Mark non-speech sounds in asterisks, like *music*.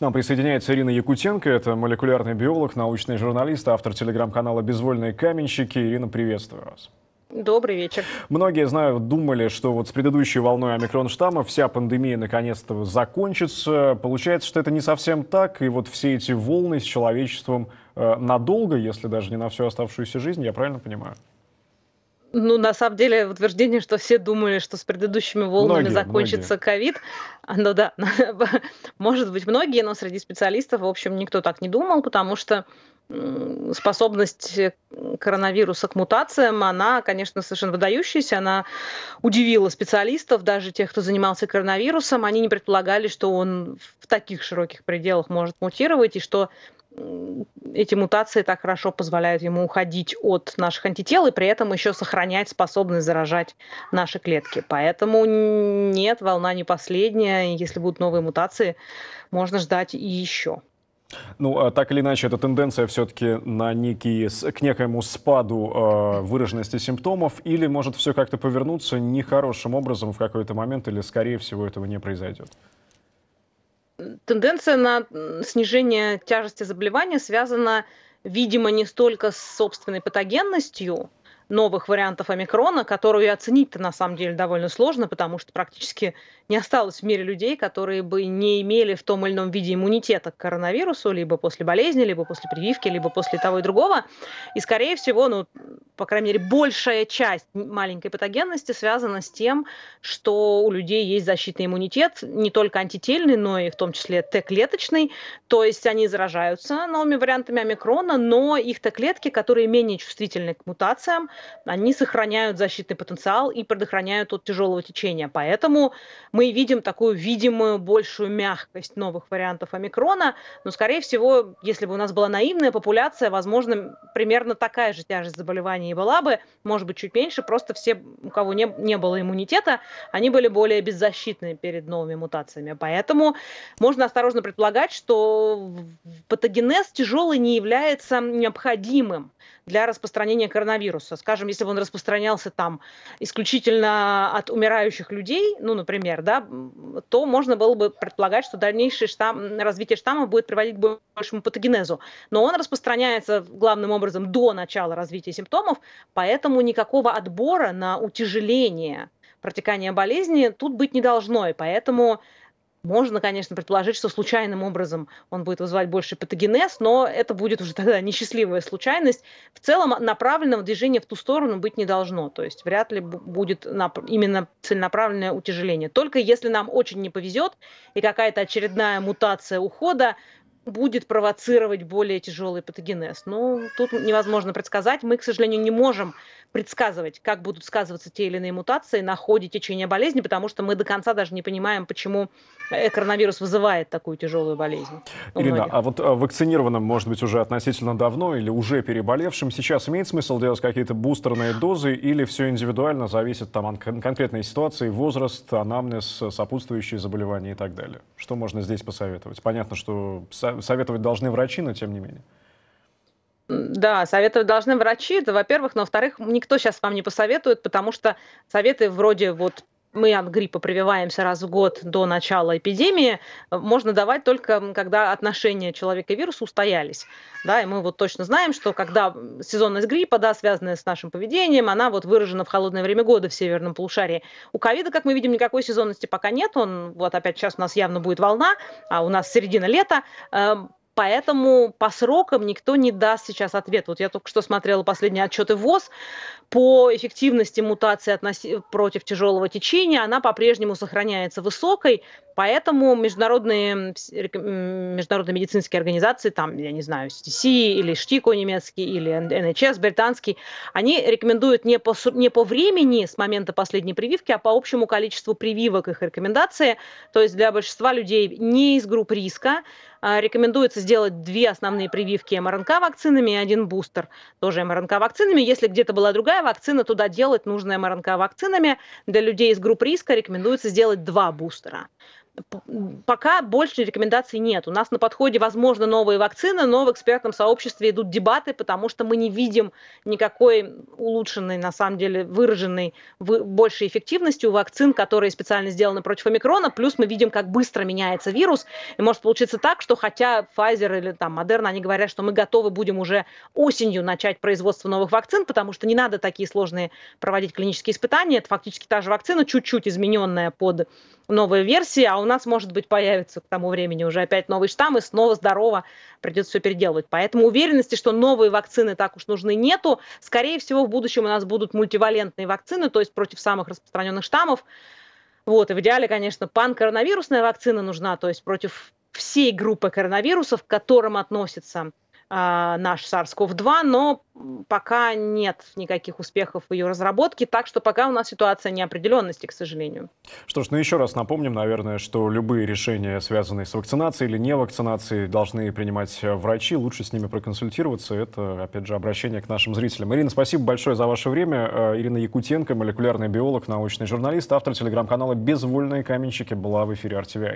нам присоединяется Ирина Якутенко. Это молекулярный биолог, научный журналист, автор телеграм-канала «Безвольные каменщики». Ирина, приветствую вас. Добрый вечер. Многие, знаю, думали, что вот с предыдущей волной омикрон-штамма вся пандемия наконец-то закончится. Получается, что это не совсем так, и вот все эти волны с человечеством э, надолго, если даже не на всю оставшуюся жизнь, я правильно понимаю? Ну, на самом деле, утверждение, что все думали, что с предыдущими волнами многие, закончится ковид, *laughs* ну да, *laughs* может быть, многие, но среди специалистов, в общем, никто так не думал, потому что способность э, коронавируса к мутациям, она, конечно, совершенно выдающаяся, она удивила специалистов, даже тех, кто занимался коронавирусом, они не предполагали, что он в таких широких пределах может мутировать, и что эти мутации так хорошо позволяют ему уходить от наших антител и при этом еще сохранять способность заражать наши клетки. Поэтому нет, волна не последняя. Если будут новые мутации, можно ждать и еще. Ну, а так или иначе, эта тенденция все-таки на некий, к некоему спаду э, выраженности симптомов, или может все как-то повернуться нехорошим образом в какой-то момент, или, скорее всего, этого не произойдет? тенденция на снижение тяжести заболевания связана, видимо, не столько с собственной патогенностью, новых вариантов омикрона, которую оценить-то на самом деле довольно сложно, потому что практически не осталось в мире людей, которые бы не имели в том или ином виде иммунитета к коронавирусу, либо после болезни, либо после прививки, либо после того и другого. И, скорее всего, ну, по крайней мере, большая часть маленькой патогенности связана с тем, что у людей есть защитный иммунитет, не только антительный, но и в том числе Т-клеточный, то есть они заражаются новыми вариантами омикрона, но их Т-клетки, которые менее чувствительны к мутациям, они сохраняют защитный потенциал и предохраняют от тяжелого течения. Поэтому мы видим такую видимую большую мягкость новых вариантов омикрона, но, скорее всего, если бы у нас была наивная популяция, возможно, примерно такая же тяжесть заболевания и была бы, может быть, чуть меньше, просто все, у кого не, не было иммунитета, они были более беззащитны перед новыми мутациями. Поэтому можно осторожно предполагать, что патогенез тяжелый не является необходимым для распространения коронавируса скажем, если бы он распространялся там исключительно от умирающих людей, ну, например, да, то можно было бы предполагать, что дальнейшее штамм, развитие штамма будет приводить к большему патогенезу. Но он распространяется главным образом до начала развития симптомов, поэтому никакого отбора на утяжеление протекания болезни тут быть не должно. И поэтому можно, конечно, предположить, что случайным образом он будет вызывать больше патогенез, но это будет уже тогда несчастливая случайность. В целом направленного движения в ту сторону быть не должно, то есть вряд ли будет именно целенаправленное утяжеление. Только если нам очень не повезет и какая-то очередная мутация ухода будет провоцировать более тяжелый патогенез. Ну, тут невозможно предсказать. Мы, к сожалению, не можем предсказывать, как будут сказываться те или иные мутации на ходе течения болезни, потому что мы до конца даже не понимаем, почему э, коронавирус вызывает такую тяжелую болезнь. Ирина, а вот э, вакцинированным, может быть, уже относительно давно или уже переболевшим, сейчас имеет смысл делать какие-то бустерные дозы или все индивидуально зависит там от конкретной ситуации, возраст, анамнез, сопутствующие заболевания и так далее? Что можно здесь посоветовать? Понятно, что советовать должны врачи, но тем не менее. Да, советовать должны врачи, это во-первых, но во-вторых, никто сейчас вам не посоветует, потому что советы вроде вот мы от гриппа прививаемся раз в год до начала эпидемии, э, можно давать только, когда отношения человека и вируса устоялись. Да, и мы вот точно знаем, что когда сезонность гриппа, да, связанная с нашим поведением, она вот выражена в холодное время года в северном полушарии. У ковида, как мы видим, никакой сезонности пока нет. Он, вот опять сейчас у нас явно будет волна, а у нас середина лета. Эм, поэтому по срокам никто не даст сейчас ответ. Вот я только что смотрела последние отчеты ВОЗ по эффективности мутации относи... против тяжелого течения, она по-прежнему сохраняется высокой, поэтому международные, международные медицинские организации, там, я не знаю, CDC или Штико немецкий, или НХС британский, они рекомендуют не по, не по времени с момента последней прививки, а по общему количеству прививок их рекомендации. То есть для большинства людей не из групп риска, а, рекомендуется сделать две основные прививки МРНК вакцинами и один бустер тоже МРНК вакцинами. Если где-то была другая вакцина, туда делать нужно МРНК вакцинами. Для людей из групп риска рекомендуется сделать два бустера пока больше рекомендаций нет. У нас на подходе, возможно, новые вакцины, но в экспертном сообществе идут дебаты, потому что мы не видим никакой улучшенной, на самом деле, выраженной большей эффективности у вакцин, которые специально сделаны против омикрона. Плюс мы видим, как быстро меняется вирус. И может получиться так, что хотя Pfizer или там Moderna, они говорят, что мы готовы будем уже осенью начать производство новых вакцин, потому что не надо такие сложные проводить клинические испытания. Это фактически та же вакцина, чуть-чуть измененная под новые версии, а у нас, может быть, появится к тому времени уже опять новый штамм, и снова здорово придется все переделывать. Поэтому уверенности, что новые вакцины так уж нужны, нету. Скорее всего, в будущем у нас будут мультивалентные вакцины, то есть против самых распространенных штаммов. Вот, и в идеале, конечно, панкоронавирусная вакцина нужна, то есть против всей группы коронавирусов, к которым относится а, наш SARS-CoV-2, но пока нет никаких успехов в ее разработке, так что пока у нас ситуация неопределенности, к сожалению. Что ж, ну еще раз напомним, наверное, что любые решения, связанные с вакцинацией или не вакцинацией, должны принимать э, врачи, лучше с ними проконсультироваться. Это, опять же, обращение к нашим зрителям. Ирина, спасибо большое за ваше время. Э, Ирина Якутенко, молекулярный биолог, научный журналист, автор телеграм-канала «Безвольные каменщики» была в эфире RTVI.